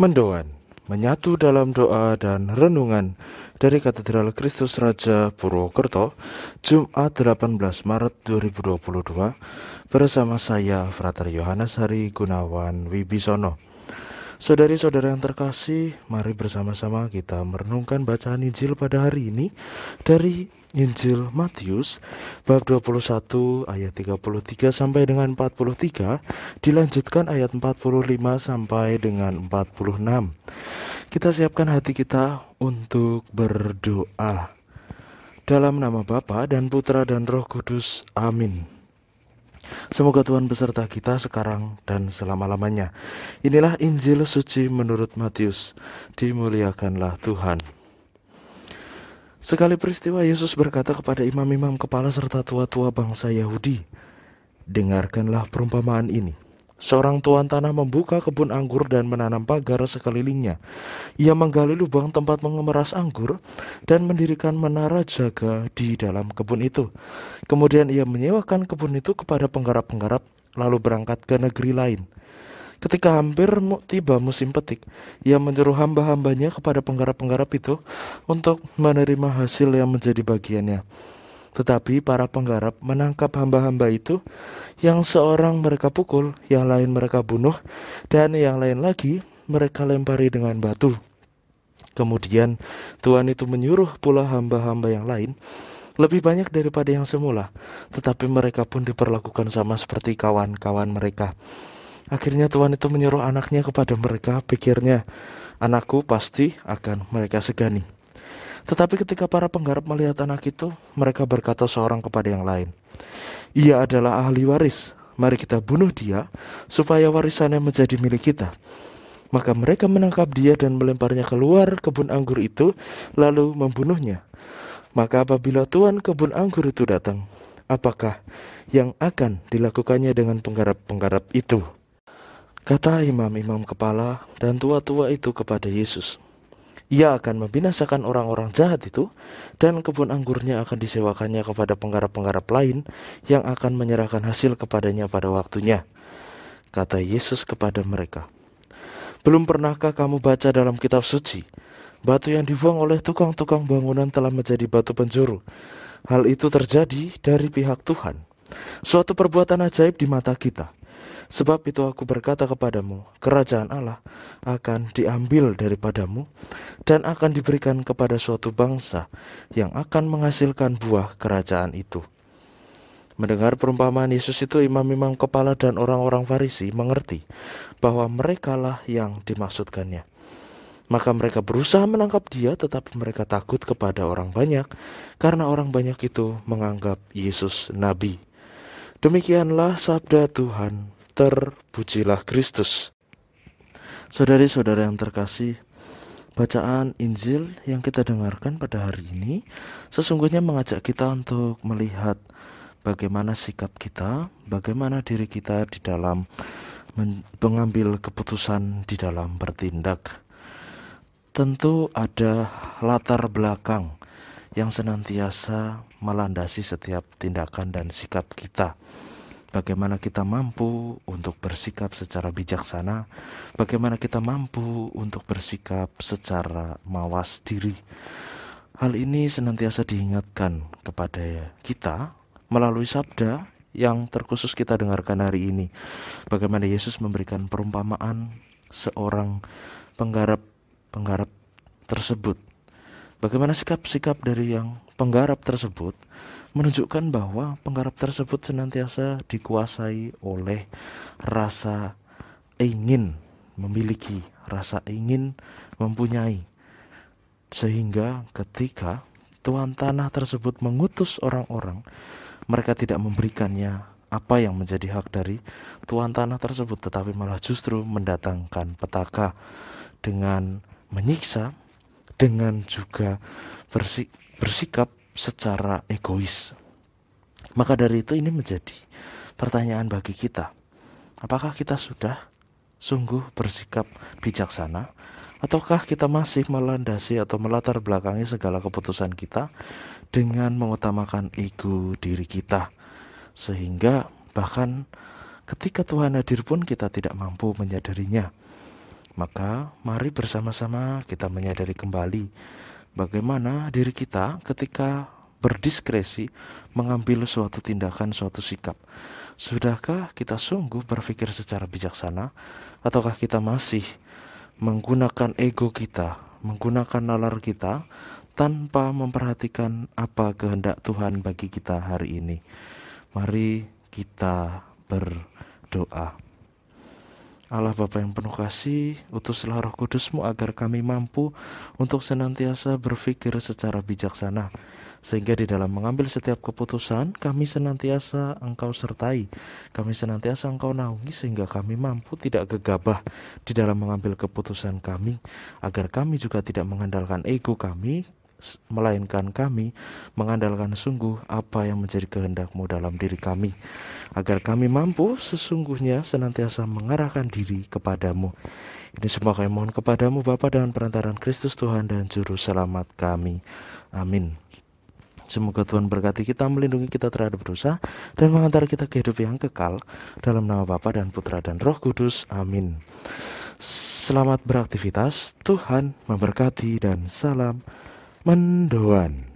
Mendoan menyatu dalam doa dan renungan dari Katedral Kristus Raja Purwokerto Jumat 18 Maret 2022 bersama saya Frater Yohanes Hari Gunawan Wibisono. Saudari-saudara yang terkasih, mari bersama-sama kita merenungkan bacaan Injil pada hari ini dari Injil Matius bab 21 ayat 33 sampai dengan 43 dilanjutkan ayat 45 sampai dengan 46. Kita siapkan hati kita untuk berdoa. Dalam nama Bapa dan Putra dan Roh Kudus. Amin. Semoga Tuhan beserta kita sekarang dan selama-lamanya. Inilah Injil suci menurut Matius. Dimuliakanlah Tuhan. Sekali peristiwa Yesus berkata kepada imam-imam kepala serta tua-tua bangsa Yahudi, "Dengarkanlah perumpamaan ini. Seorang tuan tanah membuka kebun anggur dan menanam pagar sekelilingnya. Ia menggali lubang tempat mengemeras anggur dan mendirikan menara jaga di dalam kebun itu. Kemudian ia menyewakan kebun itu kepada penggarap-penggarap lalu berangkat ke negeri lain. Ketika hampir tiba musim petik, ia menyuruh hamba-hambanya kepada penggarap-penggarap itu untuk menerima hasil yang menjadi bagiannya. Tetapi para penggarap menangkap hamba-hamba itu, yang seorang mereka pukul, yang lain mereka bunuh, dan yang lain lagi mereka lempari dengan batu. Kemudian Tuhan itu menyuruh pula hamba-hamba yang lain lebih banyak daripada yang semula, tetapi mereka pun diperlakukan sama seperti kawan-kawan mereka. Akhirnya Tuhan itu menyuruh anaknya kepada mereka, pikirnya, "Anakku pasti akan mereka segani." Tetapi ketika para penggarap melihat anak itu, mereka berkata seorang kepada yang lain, "Ia adalah ahli waris. Mari kita bunuh dia supaya warisannya menjadi milik kita." Maka mereka menangkap dia dan melemparnya keluar kebun anggur itu, lalu membunuhnya. Maka apabila tuan kebun anggur itu datang, apakah yang akan dilakukannya dengan penggarap-penggarap itu? Kata imam-imam kepala dan tua-tua itu kepada Yesus, ia akan membinasakan orang-orang jahat itu, dan kebun anggurnya akan disewakannya kepada penggarap-penggarap lain yang akan menyerahkan hasil kepadanya pada waktunya. Kata Yesus kepada mereka, "Belum pernahkah kamu baca dalam kitab suci? Batu yang dibuang oleh tukang-tukang bangunan telah menjadi batu penjuru. Hal itu terjadi dari pihak Tuhan, suatu perbuatan ajaib di mata kita." Sebab itu aku berkata kepadamu, kerajaan Allah akan diambil daripadamu dan akan diberikan kepada suatu bangsa yang akan menghasilkan buah kerajaan itu. Mendengar perumpamaan Yesus itu, imam-imam kepala dan orang-orang Farisi mengerti bahwa merekalah yang dimaksudkannya. Maka mereka berusaha menangkap dia, tetapi mereka takut kepada orang banyak karena orang banyak itu menganggap Yesus nabi. Demikianlah sabda Tuhan. Terpujilah Kristus. Saudari-saudara yang terkasih, bacaan Injil yang kita dengarkan pada hari ini sesungguhnya mengajak kita untuk melihat bagaimana sikap kita, bagaimana diri kita di dalam mengambil keputusan di dalam bertindak. Tentu ada latar belakang yang senantiasa melandasi setiap tindakan dan sikap kita bagaimana kita mampu untuk bersikap secara bijaksana, bagaimana kita mampu untuk bersikap secara mawas diri. Hal ini senantiasa diingatkan kepada kita melalui sabda yang terkhusus kita dengarkan hari ini. Bagaimana Yesus memberikan perumpamaan seorang penggarap penggarap tersebut. Bagaimana sikap-sikap dari yang penggarap tersebut menunjukkan bahwa penggarap tersebut senantiasa dikuasai oleh rasa ingin memiliki, rasa ingin mempunyai. Sehingga ketika tuan tanah tersebut mengutus orang-orang, mereka tidak memberikannya apa yang menjadi hak dari tuan tanah tersebut, tetapi malah justru mendatangkan petaka dengan menyiksa, dengan juga bersik bersikap secara egois. Maka dari itu ini menjadi pertanyaan bagi kita. Apakah kita sudah sungguh bersikap bijaksana ataukah kita masih melandasi atau melatar belakangi segala keputusan kita dengan mengutamakan ego diri kita sehingga bahkan ketika Tuhan hadir pun kita tidak mampu menyadarinya. Maka mari bersama-sama kita menyadari kembali bagaimana diri kita ketika berdiskresi mengambil suatu tindakan, suatu sikap. Sudahkah kita sungguh berpikir secara bijaksana ataukah kita masih menggunakan ego kita, menggunakan nalar kita tanpa memperhatikan apa kehendak Tuhan bagi kita hari ini? Mari kita berdoa. Allah Bapa yang penuh kasih, utuslah roh kudusmu agar kami mampu untuk senantiasa berpikir secara bijaksana. Sehingga di dalam mengambil setiap keputusan, kami senantiasa engkau sertai, kami senantiasa engkau naungi sehingga kami mampu tidak gegabah di dalam mengambil keputusan kami, agar kami juga tidak mengandalkan ego kami, melainkan kami mengandalkan sungguh apa yang menjadi kehendakmu dalam diri kami, agar kami mampu sesungguhnya senantiasa mengarahkan diri kepadamu. Ini semua kami mohon kepadamu Bapa dengan perantaran Kristus Tuhan dan Juru Selamat kami. Amin. Semoga Tuhan berkati kita, melindungi kita terhadap dosa, dan mengantar kita ke hidup yang kekal. Dalam nama Bapa dan Putra dan Roh Kudus. Amin. Selamat beraktivitas, Tuhan memberkati dan salam mendoan